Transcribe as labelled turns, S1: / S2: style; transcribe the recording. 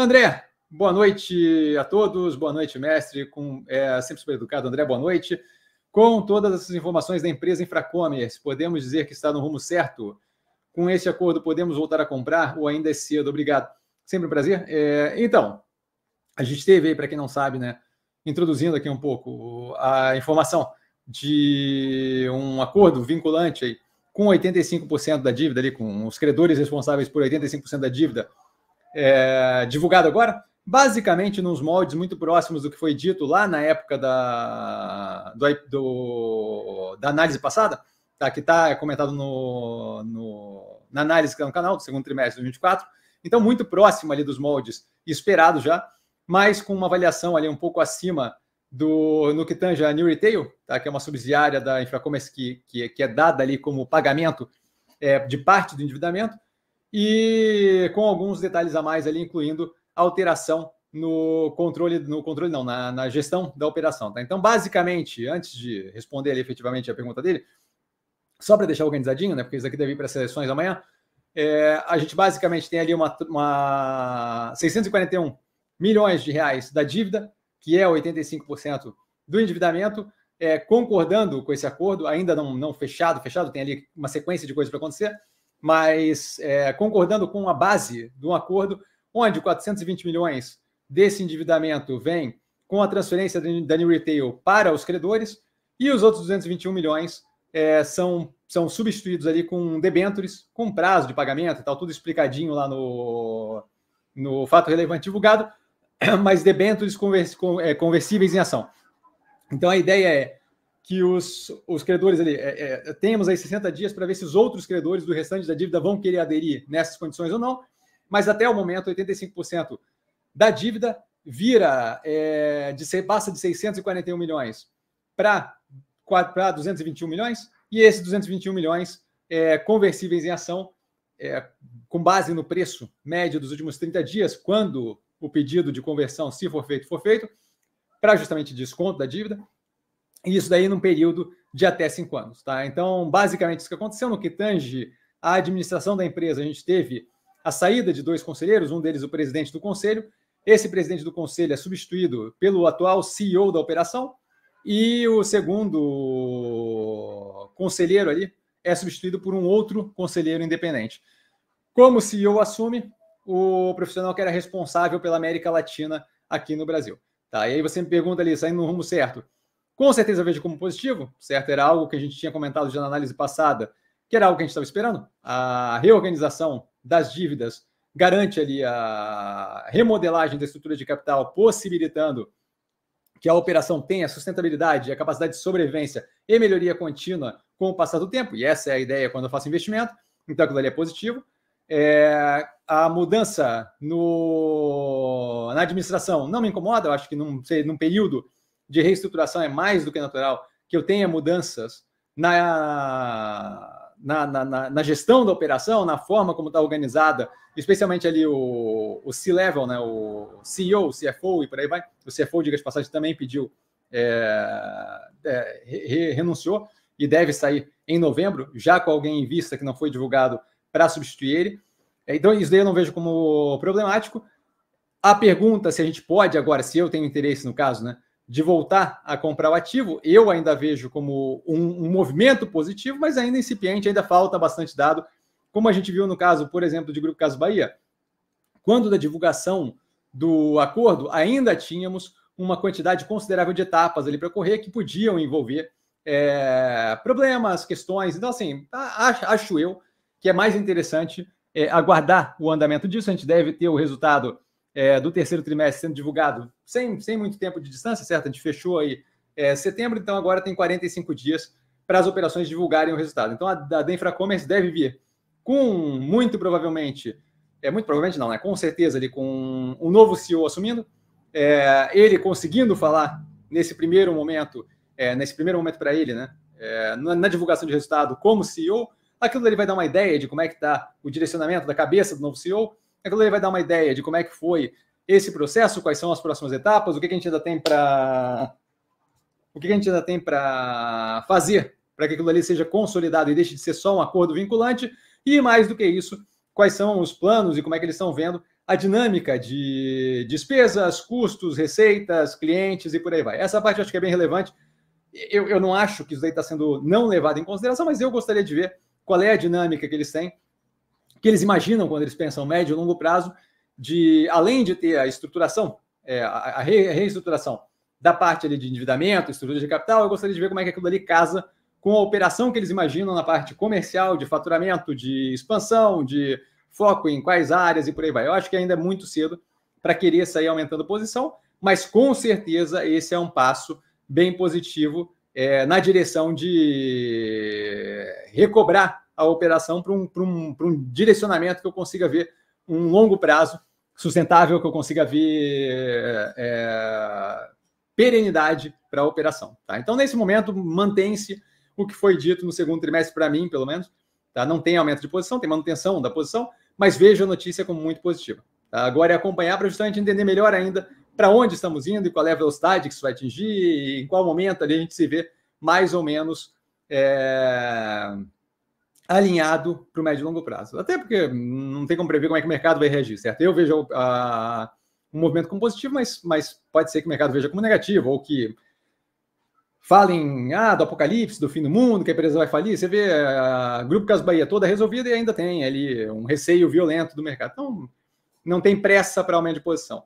S1: André, boa noite a todos, boa noite, mestre. Com, é, sempre super educado, André, boa noite. Com todas essas informações da empresa Infracomer, podemos dizer que está no rumo certo? Com esse acordo, podemos voltar a comprar ou ainda é cedo? Obrigado. Sempre um prazer. É, então, a gente teve aí, para quem não sabe, né, introduzindo aqui um pouco a informação de um acordo vinculante aí, com 85% da dívida, ali, com os credores responsáveis por 85% da dívida é, divulgado agora, basicamente nos moldes muito próximos do que foi dito lá na época da, do, do da análise passada, tá, que está comentado no, no, na análise que está no canal do segundo trimestre de 2024. Então, muito próximo ali dos moldes esperados já, mas com uma avaliação ali um pouco acima do no que tange a New Retail, tá, que é uma subsidiária da Infracommerce que, que, que é dada ali como pagamento é, de parte do endividamento, e com alguns detalhes a mais ali, incluindo alteração no controle, no controle não, na, na gestão da operação. Tá? Então, basicamente, antes de responder ali, efetivamente a pergunta dele, só para deixar organizadinho, né? Porque isso aqui deve ir para as seleções amanhã. É, a gente basicamente tem ali uma, uma 641 milhões de reais da dívida, que é 85% do endividamento, é, concordando com esse acordo, ainda não, não fechado, fechado, tem ali uma sequência de coisas para acontecer mas é, concordando com a base de um acordo onde 420 milhões desse endividamento vem com a transferência da New Retail para os credores e os outros 221 milhões é, são, são substituídos ali com debêntures, com prazo de pagamento e tal, tudo explicadinho lá no, no fato relevante divulgado, mas debêntures é, conversíveis em ação. Então a ideia é que os, os credores ali, é, é, temos aí 60 dias para ver se os outros credores do restante da dívida vão querer aderir nessas condições ou não, mas até o momento 85% da dívida vira, é, de, passa de 641 milhões para 221 milhões, e esses 221 milhões é, conversíveis em ação, é, com base no preço médio dos últimos 30 dias, quando o pedido de conversão, se for feito, for feito, para justamente desconto da dívida, e isso daí num período de até cinco anos. Tá? Então, basicamente, isso que aconteceu no que tange a administração da empresa, a gente teve a saída de dois conselheiros, um deles o presidente do conselho. Esse presidente do conselho é substituído pelo atual CEO da operação e o segundo conselheiro ali é substituído por um outro conselheiro independente. Como o CEO assume, o profissional que era responsável pela América Latina aqui no Brasil. Tá? E aí você me pergunta ali, saindo no rumo certo, com certeza vejo como positivo, certo? Era algo que a gente tinha comentado já na análise passada, que era algo que a gente estava esperando. A reorganização das dívidas garante ali a remodelagem da estrutura de capital, possibilitando que a operação tenha sustentabilidade, a capacidade de sobrevivência e melhoria contínua com o passar do tempo. E essa é a ideia quando eu faço investimento. Então, aquilo ali é positivo. É, a mudança no, na administração não me incomoda, eu acho que num, num período de reestruturação é mais do que natural que eu tenha mudanças na, na, na, na, na gestão da operação, na forma como está organizada, especialmente ali o, o C-Level, né, o CEO, o CFO e por aí vai. O CFO, diga de passagem, também pediu, é, é, re, renunciou e deve sair em novembro, já com alguém em vista que não foi divulgado para substituir ele. É, então, isso daí eu não vejo como problemático. A pergunta se a gente pode agora, se eu tenho interesse no caso, né? de voltar a comprar o ativo. Eu ainda vejo como um, um, movimento positivo, mas ainda incipiente, ainda falta bastante dado, como a gente viu no caso, por exemplo, de Grupo Caso Bahia. Quando da divulgação do acordo, ainda tínhamos uma quantidade considerável de etapas ali para correr que podiam envolver é, problemas, questões. Então, assim, acho, acho, eu que é mais interessante é, aguardar o andamento disso. A gente deve ter o resultado é, do terceiro trimestre sendo divulgado sem, sem muito tempo de distância, certo? A gente fechou aí é, setembro, então agora tem 45 dias para as operações divulgarem o resultado. Então a, a Denfra Commerce deve vir com muito provavelmente, é muito provavelmente não, né? Com certeza ali com um novo CEO assumindo, é, ele conseguindo falar nesse primeiro momento, é, nesse primeiro momento para ele, né? É, na, na, divulgação de resultado como CEO, aquilo ele vai dar uma ideia de como é que está o direcionamento da cabeça do novo CEO a Glória vai dar uma ideia de como é que foi esse processo, quais são as próximas etapas, o que, a gente ainda tem para o que, a gente ainda tem para fazer para que aquilo ali seja consolidado e deixe de ser só um acordo vinculante e mais do que isso, quais são os planos e como é que eles estão vendo a dinâmica de despesas, custos, receitas, clientes e por aí vai. Essa parte eu acho que é bem relevante. Eu, eu não acho que isso aí está sendo não levado em consideração, mas eu gostaria de ver qual é a dinâmica que eles têm que eles imaginam quando eles pensam médio e longo prazo, de além de ter a estruturação, é, a, re, a, reestruturação da parte ali de endividamento, estrutura de capital, eu gostaria de ver como é que aquilo ali casa com a operação que eles imaginam na parte comercial, de faturamento, de expansão, de foco em quais áreas e por aí vai. Eu acho que ainda é muito cedo para querer sair aumentando posição, mas com certeza esse é um passo bem positivo é, na direção de recobrar a operação para um, um, um direcionamento que eu consiga ver um longo prazo sustentável, que eu consiga ver é, é, perenidade para a operação. Tá? Então, nesse momento, mantém-se o que foi dito no segundo trimestre, para mim, pelo menos. Tá? Não tem aumento de posição, tem manutenção da posição, mas vejo a notícia como muito positiva. Tá? Agora é acompanhar para justamente entender melhor ainda para onde estamos indo e qual é a velocidade que isso vai atingir e em qual momento ali a gente se vê mais ou menos é, alinhado para o médio e longo prazo. Até porque não tem como prever como é que o mercado vai reagir, certo? Eu vejo a, ah, um movimento como positivo, mas, mas pode ser que o mercado veja como negativo, ou que falem ah, do apocalipse, do fim do mundo, que a empresa vai falir. Você vê a ah, Grupo Casas Bahia toda resolvida e ainda tem ali um receio violento do mercado. Então, não tem pressa para aumento de posição.